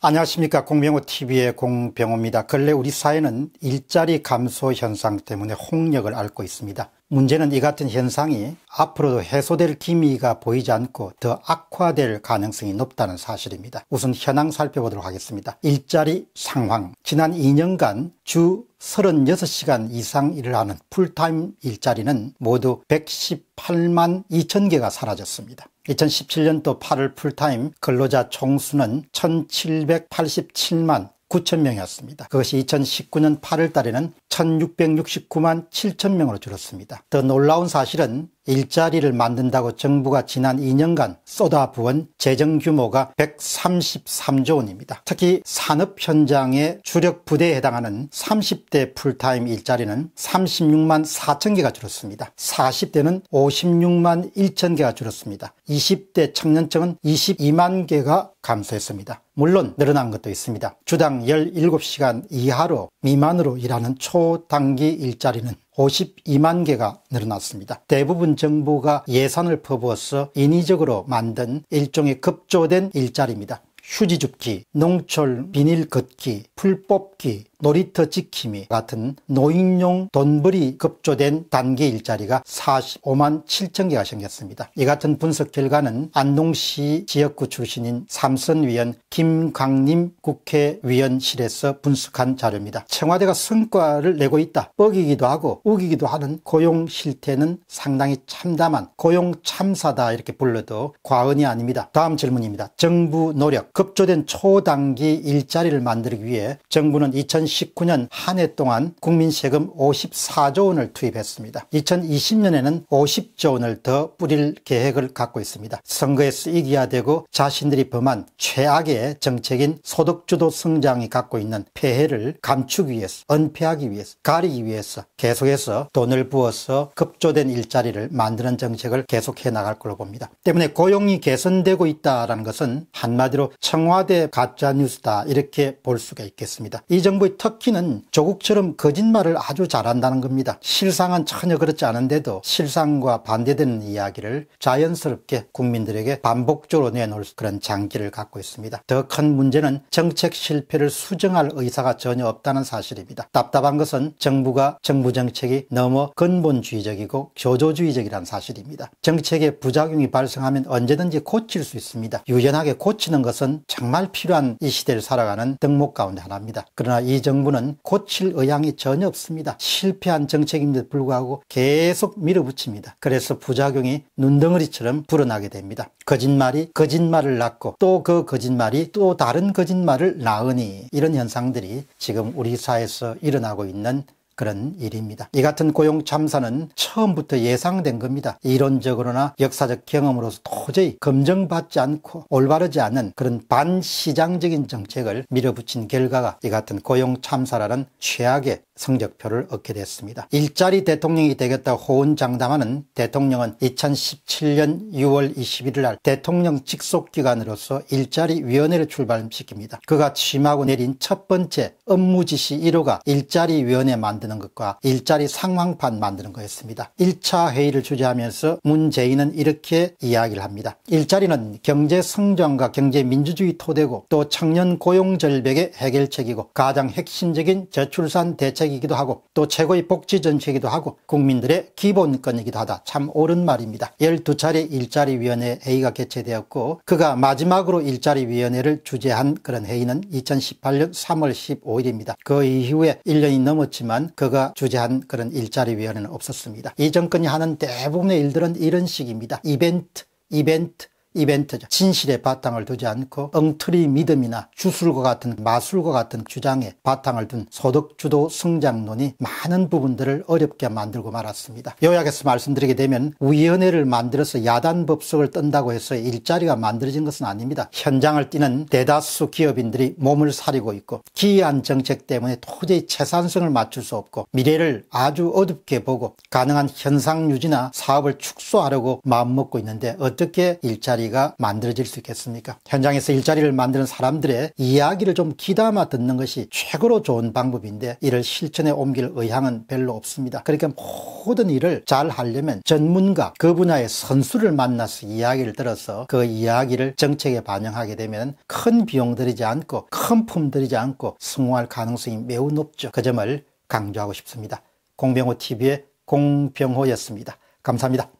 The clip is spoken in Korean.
안녕하십니까 공병호TV의 공병호입니다. 근래 우리 사회는 일자리 감소 현상 때문에 홍역을 앓고 있습니다. 문제는 이 같은 현상이 앞으로도 해소될 기미가 보이지 않고 더 악화될 가능성이 높다는 사실입니다. 우선 현황 살펴보도록 하겠습니다. 일자리 상황 지난 2년간 주 36시간 이상 일을 하는 풀타임 일자리는 모두 118만 2천 개가 사라졌습니다. 2017년도 8월 풀타임 근로자 총수는 1787만 9천명이었습니다 그것이 2019년 8월 달에는 1669만 7천명으로 줄었습니다. 더 놀라운 사실은 일자리를 만든다고 정부가 지난 2년간 쏟아부은 재정 규모가 133조 원입니다. 특히 산업 현장의 주력 부대에 해당하는 30대 풀타임 일자리는 36만 4천 개가 줄었습니다. 40대는 56만 1천 개가 줄었습니다. 20대 청년층은 22만 개가 감소했습니다. 물론 늘어난 것도 있습니다. 주당 17시간 이하로 미만으로 일하는 초단기 일자리는 52만 개가 늘어났습니다. 대부분 정부가 예산을 퍼부어서 인위적으로 만든 일종의 급조된 일자리입니다. 휴지 줍기, 농철 비닐 걷기, 풀 뽑기, 놀이터 지킴이 같은 노인용 돈벌이 급조된 단계 일자리가 45만 7천 개가 생겼습니다. 이 같은 분석 결과는 안동시 지역구 출신인 삼선위원 김강림 국회의원실에서 분석한 자료입니다. 청와대가 성과를 내고 있다. 뻐기기도 하고 우기기도 하는 고용 실태는 상당히 참담한 고용 참사다 이렇게 불러도 과언이 아닙니다. 다음 질문입니다. 정부 노력 급조된 초단기 일자리를 만들기 위해 정부는 2 0 0 0 2019년 한 해 동안 국민 세금 54조 원을 투입했습니다. 2020년에는 50조 원을 더 뿌릴 계획을 갖고 있습니다. 선거에서 이겨야 되고 자신들이 범한 최악의 정책인 소득주도 성장이 갖고 있는 폐해를 감추기 위해서 은폐하기 위해서 가리기 위해서 계속해서 돈을 부어서 급조된 일자리를 만드는 정책을 계속해 나갈 걸로 봅니다. 때문에 고용이 개선되고 있다는 것은 한마디로 청와대 가짜뉴스다 이렇게 볼 수가 있겠습니다. 이 정부의 터키는 조국처럼 거짓말을 아주 잘한다는 겁니다. 실상은 전혀 그렇지 않은데도 실상과 반대되는 이야기를 자연스럽게 국민들에게 반복적으로 내놓을 그런 장기를 갖고 있습니다. 더 큰 문제는 정책 실패를 수정할 의사가 전혀 없다는 사실입니다. 답답한 것은 정부가 정부 정책이 너무 근본주의적이고 교조주의적이라는 사실입니다. 정책의 부작용이 발생하면 언제든지 고칠 수 있습니다. 유연하게 고치는 것은 정말 필요한 이 시대를 살아가는 덕목 가운데 하나입니다. 그러나 이 정부는 고칠 의향이 전혀 없습니다. 실패한 정책임에도 불구하고 계속 밀어붙입니다. 그래서 부작용이 눈덩어리처럼 불어나게 됩니다. 거짓말이 거짓말을 낳고 또 그 거짓말이 또 다른 거짓말을 낳으니 이런 현상들이 지금 우리 사회에서 일어나고 있는 그런 일입니다. 이 같은 고용 참사는 처음부터 예상된 겁니다. 이론적으로나 역사적 경험으로서 도저히 검증받지 않고 올바르지 않은 그런 반시장적인 정책을 밀어붙인 결과가 이 같은 고용 참사라는 최악의 성적표를 얻게 됐습니다. 일자리 대통령이 되겠다 호언장담하는 대통령은 2017년 6월 21일 날 대통령 직속기관으로서 일자리위원회를 출발시킵니다. 그가 취임하고 내린 첫 번째 업무지시 1호가 일자리위원회 만드는 것과 일자리 상황판 만드는 거였습니다. 1차 회의를 주재하면서 문재인은 이렇게 이야기를 합니다. 일자리는 경제성장과 경제민주주의 토대고 또 청년 고용절벽의 해결책이고 가장 핵심적인 저출산 대책 정책이기도 하고 또 최고의 복지 정책이기도 하고 국민들의 기본권이기도 하다. 참 옳은 말입니다. 12차례 일자리위원회 회의가 개최되었고 그가 마지막으로 일자리위원회를 주재한 그런 회의는 2018년 3월 15일입니다. 그 이후에 1년이 넘었지만 그가 주재한 그런 일자리위원회는 없었습니다. 이 정권이 하는 대부분의 일들은 이런 식입니다. 이벤트, 이벤트, 이벤트죠. 진실의 바탕을 두지 않고 엉터리 믿음이나 주술과 같은 마술과 같은 주장에 바탕을 둔 소득주도 성장론이 많은 부분들을 어렵게 만들고 말았습니다. 요약해서 말씀드리게 되면 위원회를 만들어서 야단법석을 뜬다고 해서 일자리가 만들어진 것은 아닙니다. 현장을 뛰는 대다수 기업인들이 몸을 사리고 있고 기이한 정책 때문에 도저히 재산성을 맞출 수 없고 미래를 아주 어둡게 보고 가능한 현상 유지나 사업을 축소하려고 마음먹고 있는데 어떻게 일자리 일자리가 만들어질 수 있겠습니까? 현장에서 일자리를 만드는 사람들의 이야기를 좀 귀담아 듣는 것이 최고로 좋은 방법인데 이를 실천에 옮길 의향은 별로 없습니다. 그러니까 모든 일을 잘 하려면 전문가, 그 분야의 선수를 만나서 이야기를 들어서 그 이야기를 정책에 반영하게 되면 큰 비용 들이지 않고 큰 품 들이지 않고 승공할 가능성이 매우 높죠. 그 점을 강조하고 싶습니다. 공병호 TV의 공병호였습니다. 감사합니다.